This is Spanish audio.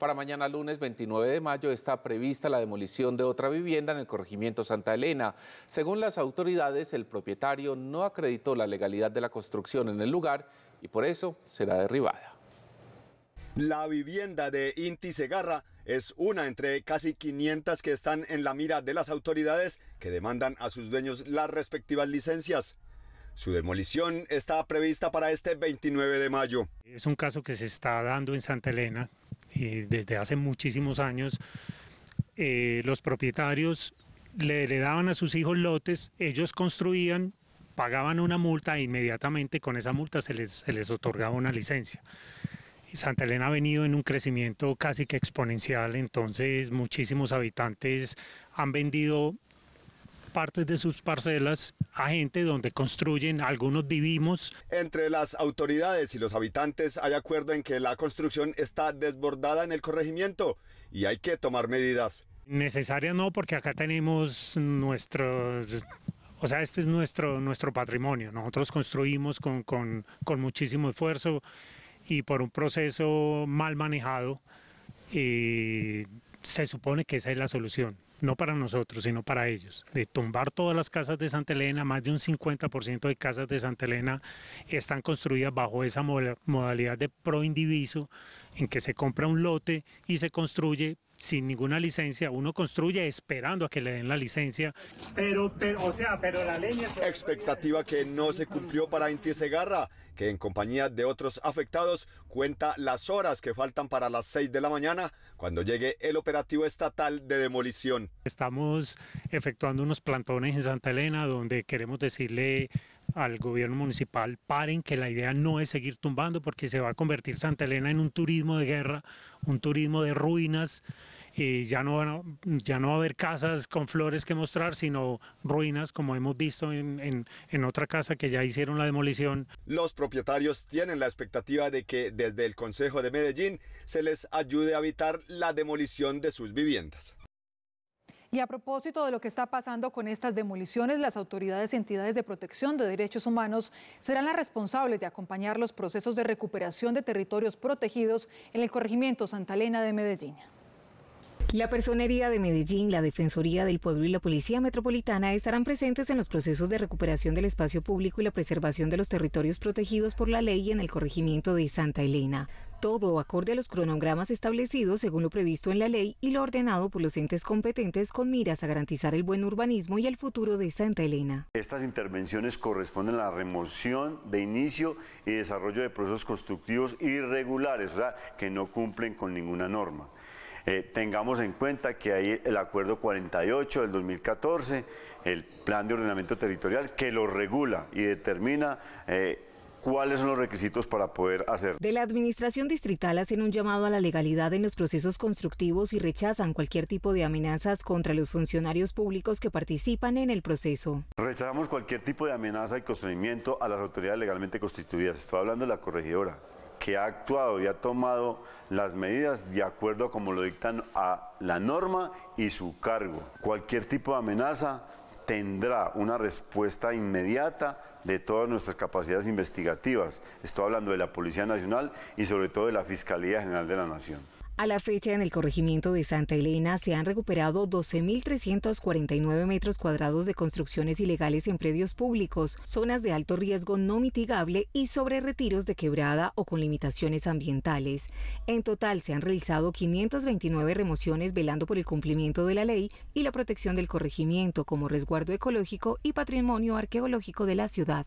Para mañana lunes 29 de mayo está prevista la demolición de otra vivienda en el corregimiento Santa Elena. Según las autoridades, el propietario no acreditó la legalidad de la construcción en el lugar y por eso será derribada. La vivienda de Inti Segarra es una entre casi 500 que están en la mira de las autoridades que demandan a sus dueños las respectivas licencias. Su demolición está prevista para este 29 de mayo. Es un caso que se está dando en Santa Elena, desde hace muchísimos años, eh, los propietarios le daban a sus hijos lotes, ellos construían, pagaban una multa e inmediatamente con esa multa se les, se les otorgaba una licencia. Santa Elena ha venido en un crecimiento casi que exponencial, entonces muchísimos habitantes han vendido partes de sus parcelas a gente donde construyen, algunos vivimos. Entre las autoridades y los habitantes hay acuerdo en que la construcción está desbordada en el corregimiento y hay que tomar medidas. Necesaria no, porque acá tenemos nuestros o sea, este es nuestro, nuestro patrimonio. Nosotros construimos con, con muchísimo esfuerzo y por un proceso mal manejado y eh, se supone que esa es la solución no para nosotros, sino para ellos, de tumbar todas las casas de Santa Elena, más de un 50% de casas de Santa Elena están construidas bajo esa modalidad de pro indiviso en que se compra un lote y se construye sin ninguna licencia, uno construye esperando a que le den la licencia. Pero, o sea, pero la leña... Expectativa que no se cumplió para Inti Segarra, que en compañía de otros afectados cuenta las horas que faltan para las 6 de la mañana cuando llegue el operativo estatal de demolición. Estamos efectuando unos plantones en Santa Elena donde queremos decirle al gobierno municipal, paren que la idea no es seguir tumbando porque se va a convertir Santa Elena en un turismo de guerra, un turismo de ruinas, y ya no, ya no va a haber casas con flores que mostrar, sino ruinas como hemos visto en otra casa que ya hicieron la demolición. Los propietarios tienen la expectativa de que desde el Consejo de Medellín se les ayude a evitar la demolición de sus viviendas. Y a propósito de lo que está pasando con estas demoliciones, las autoridades y entidades de protección de derechos humanos serán las responsables de acompañar los procesos de recuperación de territorios protegidos en el corregimiento Santa Elena de Medellín. La Personería de Medellín, la Defensoría del Pueblo y la Policía Metropolitana estarán presentes en los procesos de recuperación del espacio público y la preservación de los territorios protegidos por la ley en el corregimiento de Santa Elena todo acorde a los cronogramas establecidos según lo previsto en la ley y lo ordenado por los entes competentes con miras a garantizar el buen urbanismo y el futuro de Santa Elena. Estas intervenciones corresponden a la remoción de inicio y desarrollo de procesos constructivos irregulares, sea, que no cumplen con ninguna norma. Eh, tengamos en cuenta que hay el acuerdo 48 del 2014, el plan de ordenamiento territorial, que lo regula y determina... Eh, ¿Cuáles son los requisitos para poder hacer? De la Administración Distrital hacen un llamado a la legalidad en los procesos constructivos y rechazan cualquier tipo de amenazas contra los funcionarios públicos que participan en el proceso. Rechazamos cualquier tipo de amenaza y construimiento a las autoridades legalmente constituidas. Estoy hablando de la corregidora, que ha actuado y ha tomado las medidas de acuerdo a como lo dictan a la norma y su cargo. Cualquier tipo de amenaza tendrá una respuesta inmediata de todas nuestras capacidades investigativas. Estoy hablando de la Policía Nacional y sobre todo de la Fiscalía General de la Nación. A la fecha, en el corregimiento de Santa Elena se han recuperado 12.349 metros cuadrados de construcciones ilegales en predios públicos, zonas de alto riesgo no mitigable y sobre retiros de quebrada o con limitaciones ambientales. En total, se han realizado 529 remociones velando por el cumplimiento de la ley y la protección del corregimiento como resguardo ecológico y patrimonio arqueológico de la ciudad.